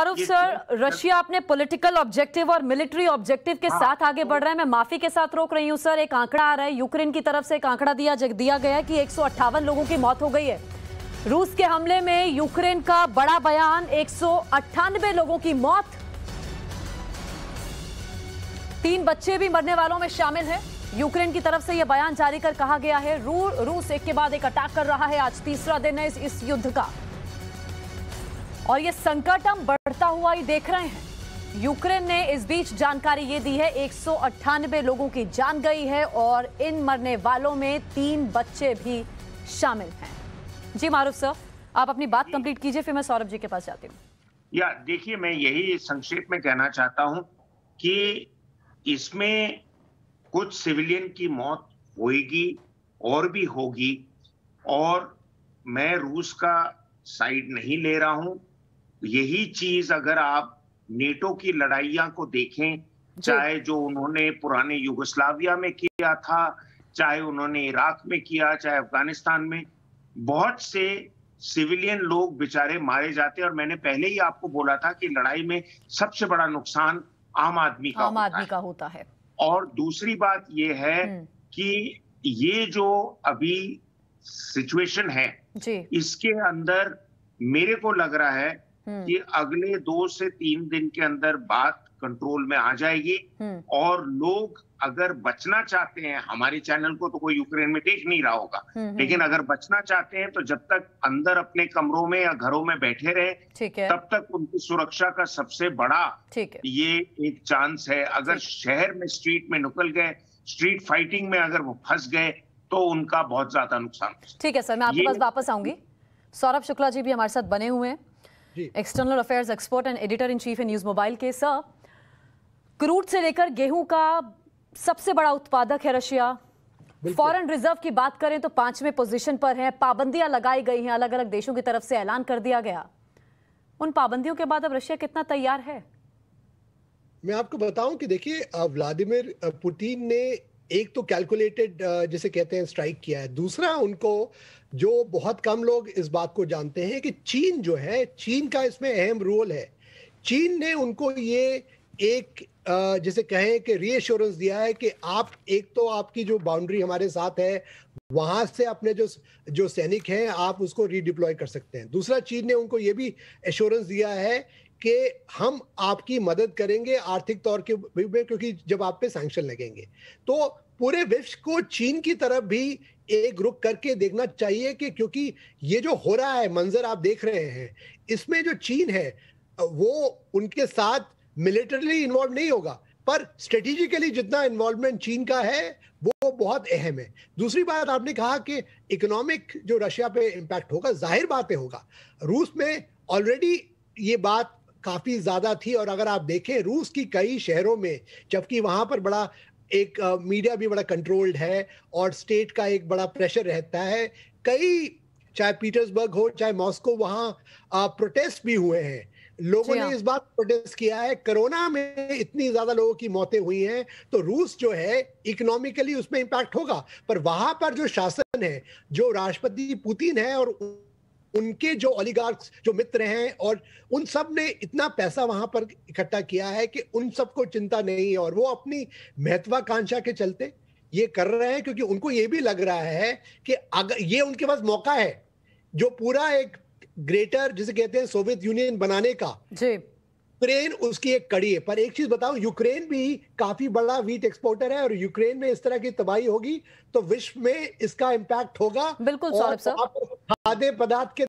Farooq sir Russia अपने political objective और military objective के हाँ, साथ आगे बढ़ रहा है मैं माफी के साथ रोक रही हूँ सर एक आंकड़ा आ रहा है यूक्रेन की तरफ से एक आंकड़ा दिया दिया गया है कि एक लोगों की मौत हो गई है रूस के हमले में यूक्रेन का बड़ा बयान एक लोगों की मौत तीन बच्चे भी मरने वालों में शामिल है यूक्रेन की तरफ से यह बयान जारी कर कहा गया है रू, रूस एक के बाद एक अटैक कर रहा है आज तीसरा दिन है इस, इस युद्ध का और ये संकट हम बढ़ता हुआ ही देख रहे हैं यूक्रेन ने इस बीच जानकारी ये दी है एक लोगों की जान गई है और इन मरने वालों में तीन बच्चे भी शामिल हैं जी मारूफ सर आप अपनी बात कंप्लीट कीजिए फिर मैं सौरभ जी के पास जाती हूँ या देखिए मैं यही संक्षेप में कहना चाहता हूं कि इसमें कुछ सिविलियन की मौत होगी और भी होगी और मैं रूस का साइड नहीं ले रहा हूं यही चीज अगर आप नेटो की लड़ाइया को देखें चाहे जो उन्होंने पुराने युगोस्लाविया में किया था चाहे उन्होंने इराक में किया चाहे अफगानिस्तान में बहुत से सिविलियन लोग बेचारे मारे जाते और मैंने पहले ही आपको बोला था कि लड़ाई में सबसे बड़ा नुकसान आम आदमी का आम आदमी का होता है और दूसरी बात ये है हम्म। कि ये जो अभी सिचुएशन है जी। इसके अंदर मेरे को लग रहा है हम्म। कि अगले दो से तीन दिन के अंदर बात कंट्रोल में आ जाएगी हम्म। और लोग अगर बचना चाहते हैं हमारे चैनल को तो कोई यूक्रेन में देख नहीं रहा होगा हम्म, लेकिन अगर बचना चाहते हैं तो जब तक अंदर अपने कमरों में या घरों में बैठे रहे तब तक उनकी सुरक्षा का सबसे बड़ा ये एक चांस है अगर शहर में स्ट्रीट में निकल गए स्ट्रीट फाइटिंग में अगर वो फंस गए तो उनका बहुत ज्यादा नुकसान ठीक है सर मैं आपके पास वापस आऊंगी सौरभ शुक्ला जी भी हमारे साथ बने हुए हैं external affairs expert and editor in chief है न्यूज मोबाइल के सर क्रूड से लेकर गेहूं का सबसे बड़ा उत्पादक है रशिया फॉरेन रिजर्व की बात करें तो पांचवें पोजीशन पर है पाबंदियां लगाई गई हैं अलग अलग देशों की तरफ से ऐलान कर दिया गया उन पाबंदियों के बाद अब रशिया कितना तैयार है मैं आपको बताऊं कि देखिए व्लादिमीर पुतिन ने एक तो कैलकुलेटेड जिसे कहते हैं स्ट्राइक किया है दूसरा उनको जो बहुत कम लोग इस बात को जानते हैं कि चीन जो है चीन का इसमें अहम रोल है चीन ने उनको ये एक जिसे कहें कि रीएश्योरेंस दिया है कि आप एक तो आपकी जो बाउंड्री हमारे साथ है वहां से अपने जो जो सैनिक हैं आप उसको रीडिप्लॉय कर सकते हैं दूसरा चीन ने उनको ये भी एश्योरेंस दिया है कि हम आपकी मदद करेंगे आर्थिक तौर के में क्योंकि जब आप पे सैंक्शन लगेंगे तो पूरे विश्व को चीन की तरफ भी एक रुक करके देखना चाहिए कि क्योंकि ये जो हो रहा है मंजर आप देख रहे हैं इसमें जो चीन है वो उनके साथ मिलिटरली इन्वॉल्व नहीं होगा पर स्ट्रेटिजिकली जितना इन्वॉल्वमेंट चीन का है वो बहुत अहम है दूसरी बात आपने कहा कि इकोनॉमिक जो रशिया पे इम्पैक्ट होगा जाहिर बात होगा रूस में ऑलरेडी ये बात काफ़ी ज़्यादा थी और अगर आप देखें रूस की कई शहरों में जबकि वहां पर बड़ा एक मीडिया भी बड़ा कंट्रोल्ड है और स्टेट का एक बड़ा प्रेशर रहता है कई चाहे पीटर्सबर्ग हो चाहे मॉस्को वहाँ प्रोटेस्ट भी हुए हैं लोगों ने हाँ। इस बात प्रोटेस्ट किया है कोरोना में इतनी ज्यादा लोगों की मौतें हुई हैं तो रूस जो है इकोनॉमिकली उसमें इम्पैक्ट होगा पर वहां पर जो शासन है जो राष्ट्रपति पुतिन है और उनके जो ओलिगार्क्स जो मित्र हैं और उन सब ने इतना पैसा वहां पर इकट्ठा किया है कि उन सबको चिंता नहीं है और वो अपनी महत्वाकांक्षा के चलते ये कर रहे हैं क्योंकि उनको ये भी लग रहा है कि अगर ये उनके पास मौका है जो पूरा एक ग्रेटर जिसे कहते हैं सोवियत यूनियन बनाने का जी यूक्रेन उसकी एक कड़ी है पर एक चीज बताओ यूक्रेन भी काफी बड़ा वीट एक्सपोर्टर है और यूक्रेन में इस तरह की तबाही होगी तो विश्व में इसका इम्पैक्ट होगा बिल्कुल और, और, खाद्य पदार्थ के